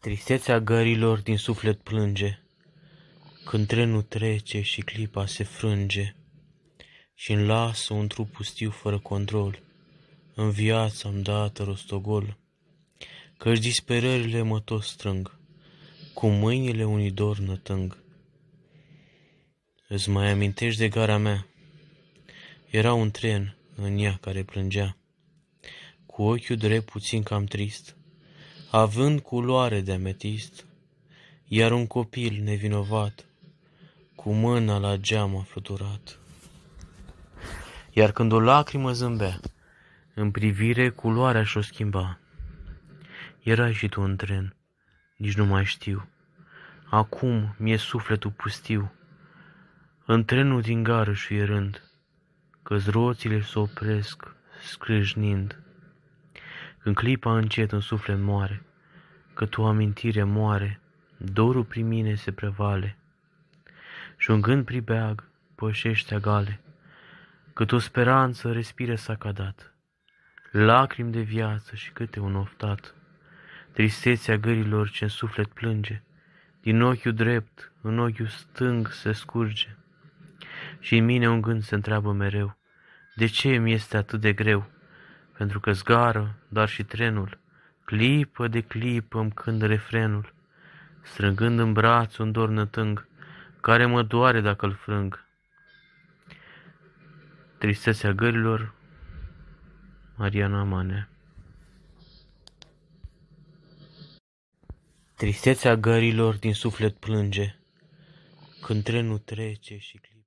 Tristețea gărilor din suflet plânge, Când trenul trece și clipa se frânge, și în lasă un trup pustiu fără control, În viață am dat rostogol, Căci disperările mă tot strâng, Cu mâinile unui dor nătâng. Îți mai amintești de gara mea? Era un tren în ea care plângea, Cu ochiul drept puțin cam trist, având culoare de ametist, iar un copil nevinovat, cu mâna la geam a fluturat. Iar când o lacrimă zâmbea, în privire culoarea și-o schimba. Era și tu în tren, nici nu mai știu. Acum mi-e sufletul pustiu. În trenul din gară și rând, că s se opresc, scrâșnind. Când clipa încet în suflet moare, că tu amintire moare, dorul prin mine se prevale. Și un gând pribeag pășește gale, cât o speranță respire s-a cadat, lacrimi de viață și câte un oftat, tristețea gărilor ce în suflet plânge, din ochiul drept în ochiul stâng se scurge. Și în mine un gând se întreabă mereu, de ce mi este atât de greu? pentru că zgară, dar și trenul, clipă de clipă îmi cânt refrenul, strângând în braț un dor nătâng, care mă doare dacă îl frâng. Tristețea gărilor, Mariana Manea Tristețea gărilor din suflet plânge, când trenul trece și clipă.